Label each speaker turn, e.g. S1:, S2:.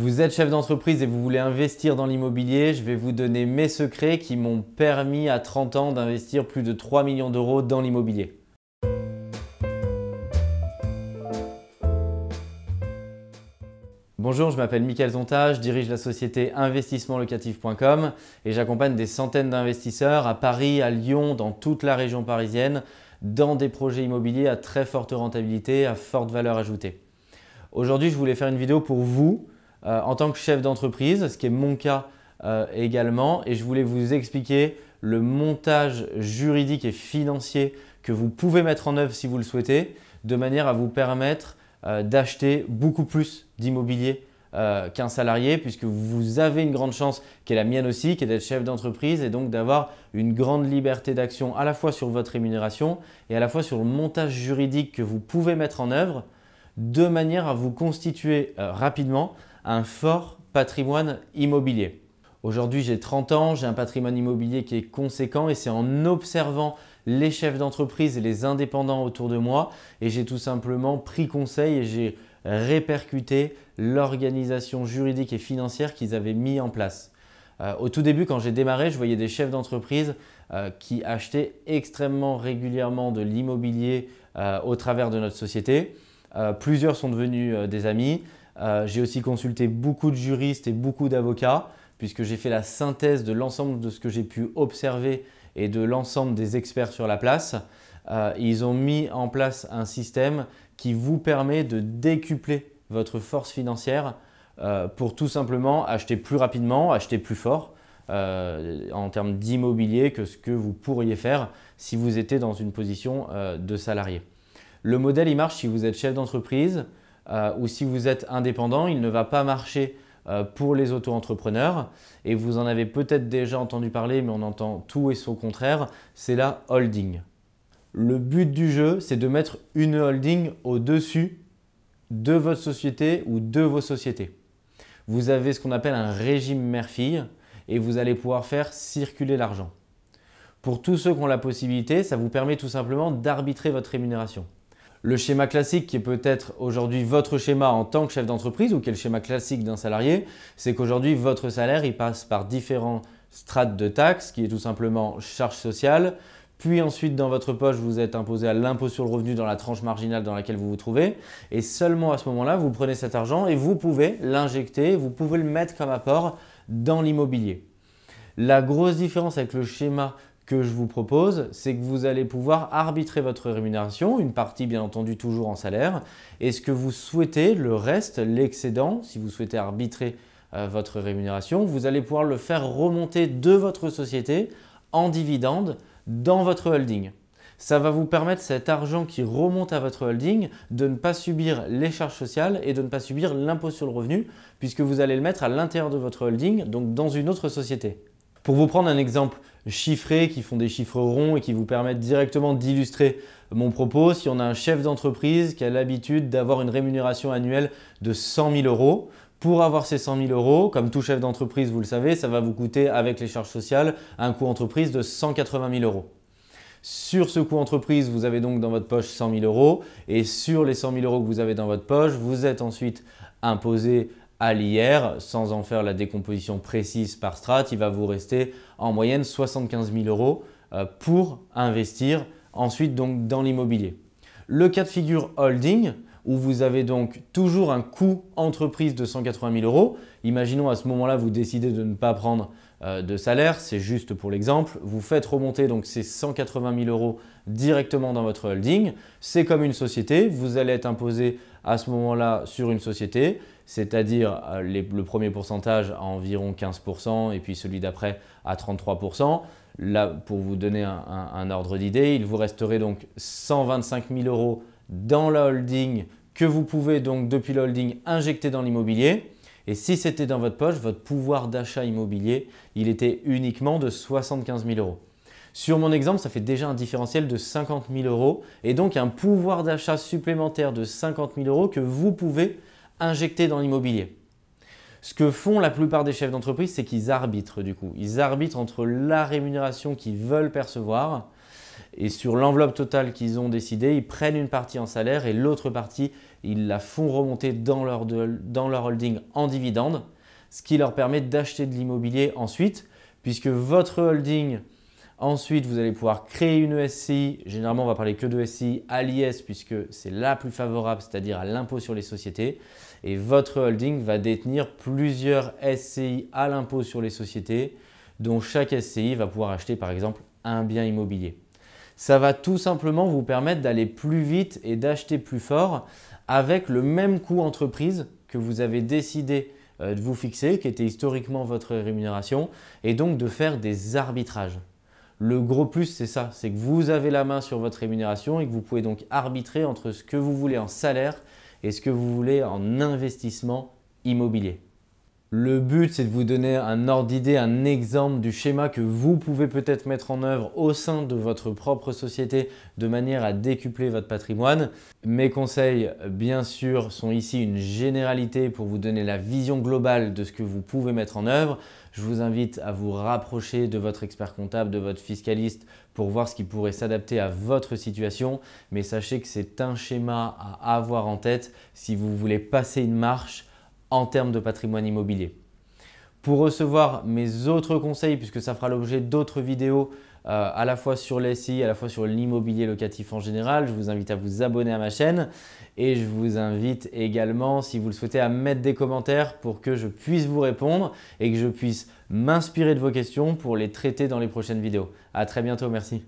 S1: Vous êtes chef d'entreprise et vous voulez investir dans l'immobilier, je vais vous donner mes secrets qui m'ont permis à 30 ans d'investir plus de 3 millions d'euros dans l'immobilier. Bonjour, je m'appelle Mickaël Zonta, je dirige la société investissementlocatif.com et j'accompagne des centaines d'investisseurs à Paris, à Lyon, dans toute la région parisienne, dans des projets immobiliers à très forte rentabilité, à forte valeur ajoutée. Aujourd'hui, je voulais faire une vidéo pour vous, euh, en tant que chef d'entreprise, ce qui est mon cas euh, également. Et je voulais vous expliquer le montage juridique et financier que vous pouvez mettre en œuvre si vous le souhaitez, de manière à vous permettre euh, d'acheter beaucoup plus d'immobilier qu'un salarié, puisque vous avez une grande chance, qui est la mienne aussi, qui est d'être chef d'entreprise et donc d'avoir une grande liberté d'action à la fois sur votre rémunération et à la fois sur le montage juridique que vous pouvez mettre en œuvre, de manière à vous constituer rapidement un fort patrimoine immobilier. Aujourd'hui, j'ai 30 ans, j'ai un patrimoine immobilier qui est conséquent et c'est en observant les chefs d'entreprise et les indépendants autour de moi et j'ai tout simplement pris conseil et j'ai répercuté l'organisation juridique et financière qu'ils avaient mis en place. Euh, au tout début, quand j'ai démarré, je voyais des chefs d'entreprise euh, qui achetaient extrêmement régulièrement de l'immobilier euh, au travers de notre société. plusieurs sont devenus des amis, euh, j'ai aussi consulté beaucoup de juristes et beaucoup d'avocats, puisque j'ai fait la synthèse de l'ensemble de ce que j'ai pu observer et de l'ensemble des experts sur la place. Euh, ils ont mis en place un système qui vous permet de décupler votre force financière euh, pour tout simplement acheter plus rapidement, acheter plus fort en termes d'immobilier que ce que vous pourriez faire si vous étiez dans une position de salarié. Le modèle, il marche si vous êtes chef d'entreprise, euh, ou si vous êtes indépendant, il ne va pas marcher euh, pour les auto-entrepreneurs. Et vous en avez peut-être déjà entendu parler, mais on entend tout et son contraire, c'est la holding. Le but du jeu, c'est de mettre une holding au-dessus de votre société ou de vos sociétés. Vous avez ce qu'on appelle un régime mère-fille et vous allez pouvoir faire circuler l'argent. Pour tous ceux qui ont la possibilité, ça vous permet tout simplement d'arbitrer votre rémunération le schéma classique qui est peut-être aujourd'hui votre schéma en tant que chef d'entreprise ou qui est le schéma classique d'un salarié, c'est qu'aujourd'hui votre salaire il passe par différents strates de taxes qui est tout simplement charge sociale, puis ensuite dans votre poche vous êtes imposé à l'impôt sur le revenu dans la tranche marginale dans laquelle vous vous trouvez et seulement à ce moment-là vous prenez cet argent et vous pouvez l'injecter, vous pouvez le mettre comme apport dans l'immobilier. La grosse différence avec le schéma que je vous propose, c'est que vous allez pouvoir arbitrer votre rémunération, une partie bien entendu toujours en salaire, et ce que vous souhaitez, le reste, l'excédent, si vous souhaitez arbitrer euh, votre rémunération, vous allez pouvoir le faire remonter de votre société en dividende dans votre holding. Ça va vous permettre cet argent qui remonte à votre holding de ne pas subir les charges sociales et de ne pas subir l'impôt sur le revenu puisque vous allez le mettre à l'intérieur de votre holding, donc dans une autre société. Pour vous prendre un exemple chiffré, qui font des chiffres ronds et qui vous permettent directement d'illustrer mon propos, si on a un chef d'entreprise qui a l'habitude d'avoir une rémunération annuelle de 100 000 euros, pour avoir ces 100 000 euros, comme tout chef d'entreprise, vous le savez, ça va vous coûter avec les charges sociales un coût entreprise de 180 000 euros. Sur ce coût entreprise, vous avez donc dans votre poche 100 000 euros et sur les 100 000 euros que vous avez dans votre poche, vous êtes ensuite imposé à l'IR, sans en faire la décomposition précise par Strat, il va vous rester en moyenne 75 000 euros euh, pour investir ensuite donc dans l'immobilier. Le cas de figure holding, où vous avez donc toujours un coût entreprise de 180 000 euros. Imaginons à ce moment-là, vous décidez de ne pas prendre euh, de salaire, c'est juste pour l'exemple. Vous faites remonter donc ces 180 000 euros directement dans votre holding. C'est comme une société, vous allez être imposé à ce moment-là sur une société, c'est-à-dire euh, le premier pourcentage à environ 15% et puis celui d'après à 33%. Là, pour vous donner un, ordre d'idée, il vous resterait donc 125 000 euros dans la holding que vous pouvez donc depuis la holding injecter dans l'immobilier. Et si c'était dans votre poche, votre pouvoir d'achat immobilier, il était uniquement de 75 000 euros. Sur mon exemple, ça fait déjà un différentiel de 50 000 euros et donc un pouvoir d'achat supplémentaire de 50 000 euros que vous pouvez injecter dans l'immobilier. Ce que font la plupart des chefs d'entreprise, c'est qu'ils arbitrent du coup. Ils arbitrent entre la rémunération qu'ils veulent percevoir et sur l'enveloppe totale qu'ils ont décidée, ils prennent une partie en salaire et l'autre partie, ils la font remonter dans leur, dans leur holding en dividende, ce qui leur permet d'acheter de l'immobilier ensuite, puisque votre holding Ensuite, vous allez pouvoir créer une e SCI. Généralement, on va parler que de e SCI à l'IS puisque c'est la plus favorable, c'est-à-dire à l'impôt sur les sociétés. Et votre holding va détenir plusieurs SCI à l'impôt sur les sociétés, dont chaque SCI va pouvoir acheter par exemple un bien immobilier. Ça va tout simplement vous permettre d'aller plus vite et d'acheter plus fort avec le même coût entreprise que vous avez décidé euh, de vous fixer, qui était historiquement votre rémunération, et donc de faire des arbitrages. Le gros plus, c'est ça, c'est que vous avez la main sur votre rémunération et que vous pouvez donc arbitrer entre ce que vous voulez en salaire et ce que vous voulez en investissement immobilier. Le but, c'est de vous donner un ordre d'idée, un exemple du schéma que vous pouvez peut-être mettre en œuvre au sein de votre propre société de manière à décupler votre patrimoine. Mes conseils, bien sûr, sont ici une généralité pour vous donner la vision globale de ce que vous pouvez mettre en œuvre. Je vous invite à vous rapprocher de votre expert comptable, de votre fiscaliste pour voir ce qui pourrait s'adapter à votre situation. Mais sachez que c'est un schéma à avoir en tête si vous voulez passer une marche en termes de patrimoine immobilier. Pour recevoir mes autres conseils, puisque ça fera l'objet d'autres vidéos euh, à la fois sur les à la fois sur l'immobilier locatif en général. Je vous invite à vous abonner à ma chaîne et je vous invite également, si vous le souhaitez, à mettre des commentaires pour que je puisse vous répondre et que je puisse m'inspirer de vos questions pour les traiter dans les prochaines vidéos. À très bientôt, merci.